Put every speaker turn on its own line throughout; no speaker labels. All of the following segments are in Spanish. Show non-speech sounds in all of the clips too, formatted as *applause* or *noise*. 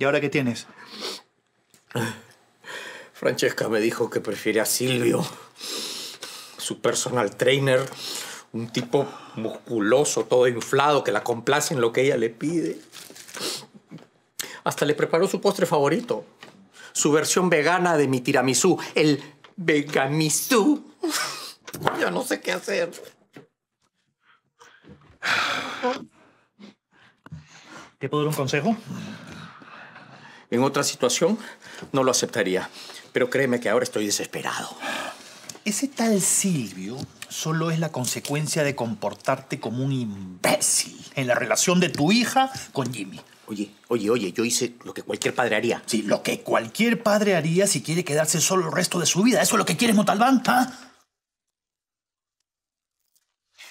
¿Y ahora qué tienes?
Francesca me dijo que prefiere a Silvio, su personal trainer, un tipo musculoso, todo inflado, que la complace en lo que ella le pide. Hasta le preparó su postre favorito, su versión vegana de mi tiramisú, el veganisú. Yo no sé qué hacer. ¿Te puedo dar un consejo? En otra situación no lo aceptaría. Pero créeme que ahora estoy desesperado. Ese tal Silvio solo es la consecuencia de comportarte como un imbécil en la relación de tu hija con Jimmy. Oye, oye, oye, yo hice lo que cualquier padre haría. Sí, lo que cualquier padre haría si quiere quedarse solo el resto de su vida. Eso es lo que quieres, Montalbán, ¿ah?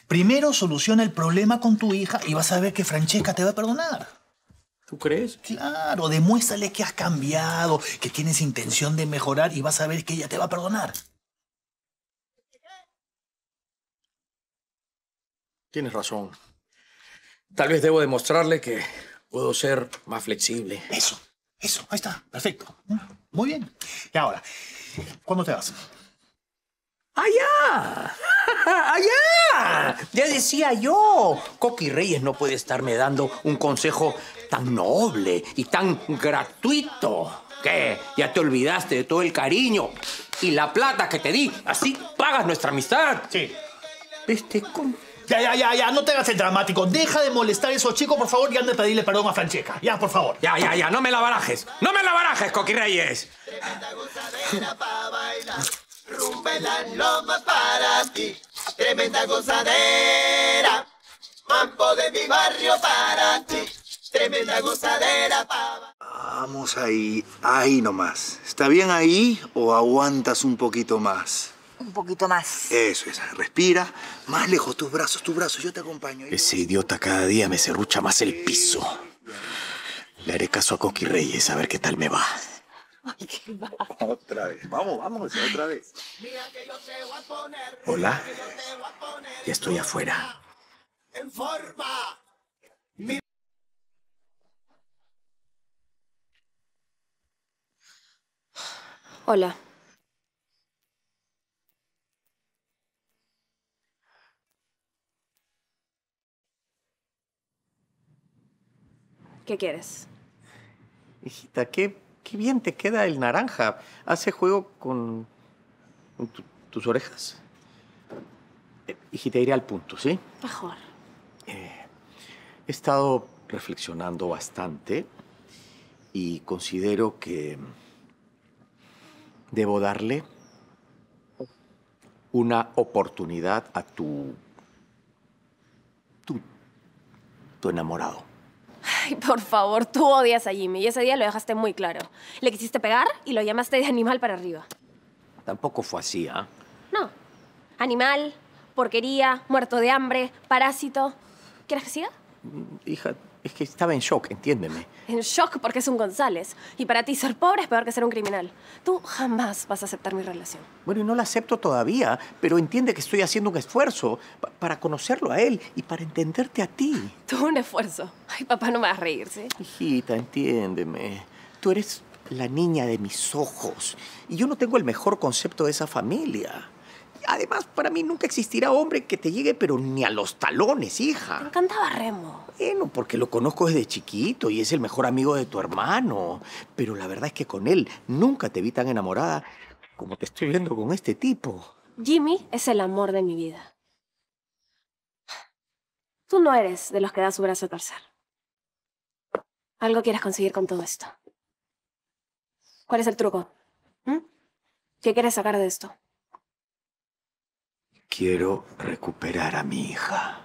Primero soluciona el problema con tu hija y vas a ver que Francesca te va a perdonar. ¿Tú crees? Claro, demuéstrale que has cambiado, que tienes intención de mejorar y vas a ver que ella te va a perdonar. Tienes razón. Tal vez debo demostrarle que puedo ser más flexible. Eso, eso, ahí está, perfecto. Muy bien. Y ahora, ¿cuándo te vas? ¡Allá! Ah, ¡Allá! Ya decía yo, Coqui Reyes no puede estarme dando un consejo tan noble y tan gratuito. ¿Qué? Ya te olvidaste de todo el cariño y la plata que te di. Así pagas nuestra amistad. Sí. Este Ya, ya, ya, ya, no te hagas el dramático. Deja de molestar a esos chicos, por favor, y anda a pedirle perdón a Francheca. Ya, por favor. Ya, ya, ya, no me la barajes. ¡No me la barajes, Coqui Reyes! para ti tremenda gozadera. Mampo de mi barrio para ti, tremenda gozadera, Vamos ahí, ahí nomás. ¿Está bien ahí o aguantas un poquito más? Un poquito más. Eso es, respira. Más lejos, tus brazos, tus brazos, yo te acompaño. Ese idiota cada día me cerrucha más el piso. Le haré caso a Coqui Reyes a ver qué tal me va. Otra vez. Vamos, vamos, otra vez. Mira que Hola. ya estoy afuera. En forma.
Hola. ¿Qué quieres?
Hijita, ¿qué qué bien te queda el naranja. Hace juego con, tus orejas. Eh, y te iré al punto, ¿sí?
Mejor. Eh,
he estado reflexionando bastante y considero que debo darle una oportunidad a tu, tu, tu enamorado
por favor, tú odias a Jimmy y ese día lo dejaste muy claro. Le quisiste pegar y lo llamaste de animal para arriba.
Tampoco fue así, ¿ah?
No. Animal, porquería, muerto de hambre, parásito. ¿Quieres que siga?
Hija, es que estaba en shock, entiéndeme.
En shock porque es un González. Y para ti ser pobre es peor que ser un criminal. Tú jamás vas a aceptar mi relación.
Bueno, y no la acepto todavía, pero entiende que estoy haciendo un esfuerzo para conocerlo a él y para entenderte a ti.
Tú un esfuerzo. Ay, papá, no me vas a reír, ¿sí?
Hijita, entiéndeme. Tú eres la niña de mis ojos y yo no tengo el mejor concepto de esa familia. Además, para mí nunca existirá hombre que te llegue, pero ni a los talones, hija. Me
encantaba Remo. Bueno,
porque lo conozco desde chiquito y es el mejor amigo de tu hermano. Pero la verdad es que con él nunca te vi tan enamorada como te estoy viendo con este tipo.
Jimmy es el amor de mi vida. Tú no eres de los que da su brazo a torcer. Algo quieres conseguir con todo esto. ¿Cuál es el truco? ¿Mm? ¿Qué quieres sacar de esto? Quiero recuperar a mi hija.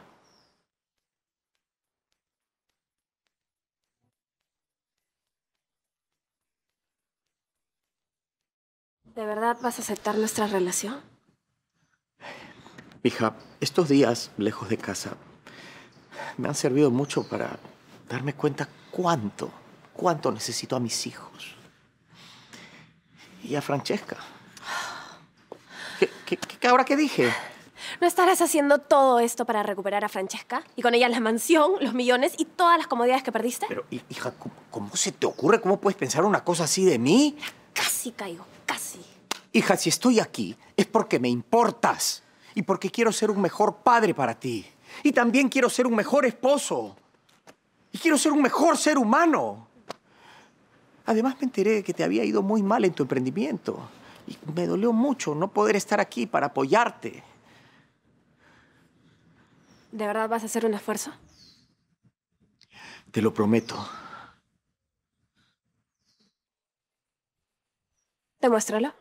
¿De verdad vas a aceptar nuestra relación?
Hija, estos días lejos de casa me han servido mucho para darme cuenta cuánto, cuánto necesito a mis hijos. Y a Francesca. ¿Qué, qué, qué ahora qué dije?
¿No estarás haciendo todo esto para recuperar a Francesca? Y con ella la mansión, los millones y todas las comodidades que perdiste. Pero,
hija, ¿cómo se te ocurre? ¿Cómo puedes pensar una cosa así de mí?
Casi caigo, casi.
Hija, si estoy aquí es porque me importas y porque quiero ser un mejor padre para ti. Y también quiero ser un mejor esposo. Y quiero ser un mejor ser humano. Además, me enteré de que te había ido muy mal en tu emprendimiento. Y me dolió mucho no poder estar aquí para apoyarte.
¿De verdad vas a hacer un esfuerzo?
Te lo prometo. Demuéstralo.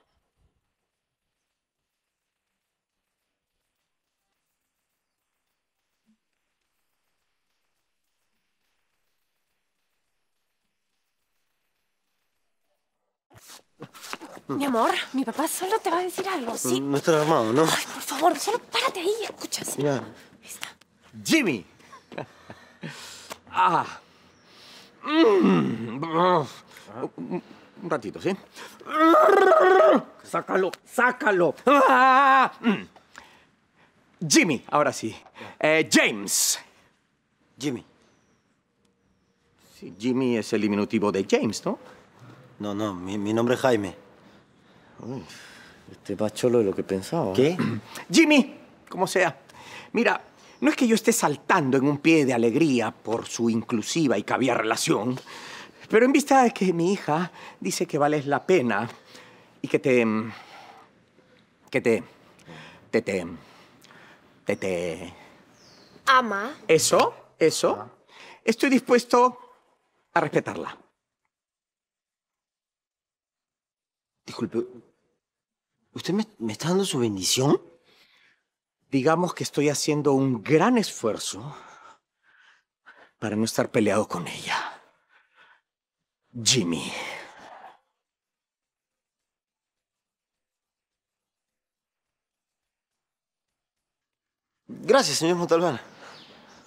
Mi
amor, mi papá solo te va a decir algo, ¿sí?
No está armado, ¿no? Ay,
por favor, solo párate ahí y escuchas.
Jimmy. ah. Mm. Un ratito, ¿sí? Sácalo, sácalo. Ah. Jimmy, ahora sí. Eh, James. Jimmy. Jimmy es el diminutivo de James, ¿no? No, no, mi, nombre es Jaime. este más cholo de lo que pensaba. ¿Qué? Jimmy, como sea. Mira, no es que yo esté saltando en un pie de alegría por su inclusiva y cabía relación, pero en vista de que mi hija dice que vales la pena y que te... que te... te... te... te... te... Ama. Eso, eso. Estoy dispuesto a respetarla. Disculpe, ¿usted me está dando su bendición? digamos que estoy haciendo un gran esfuerzo para no estar peleado con ella. Jimmy. Gracias, señor Montalbán.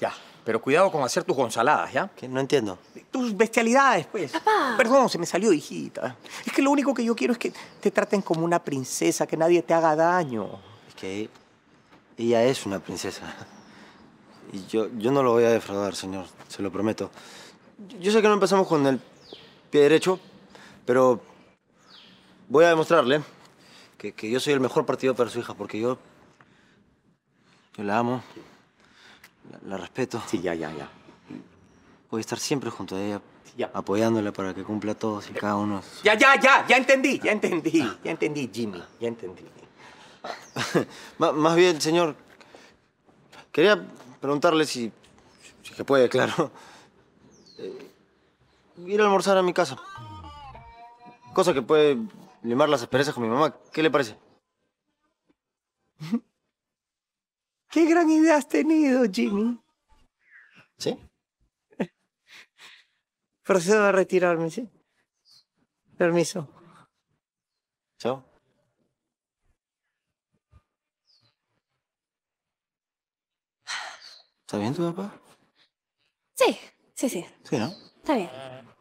Ya, pero cuidado con hacer tus gonzaladas, ¿ya? Que no entiendo. Tus bestialidades, pues. ¡Papá! Perdón, se me salió, hijita. Es que lo único que yo quiero es que te traten como una princesa, que nadie te haga daño. Es que ella es una princesa. Y yo, yo no lo voy a defraudar, señor, se lo prometo. Yo sé que no empezamos con el pie derecho, pero voy a demostrarle que, yo soy el mejor partido para su hija, porque yo, yo la amo, la, respeto. Sí, ya, ya, ya. Voy a estar siempre junto a ella, apoyándola para que cumpla todos y eh, cada uno. Ya, ya, ya, ya entendí, ya entendí, ya entendí, Jimmy, ya entendí. *laughs* más bien, señor, quería preguntarle si, si se puede, claro. Eh, ir a almorzar a mi casa.
Cosa que puede limar las asperezas con mi mamá. ¿Qué le parece?
*laughs* Qué gran idea has tenido, Jimmy. ¿Sí? *laughs* Procedo a retirarme, ¿sí? Permiso.
Chao. ¿Está bien tu papá? Sí, sí, sí. Sí, ¿no? Está bien.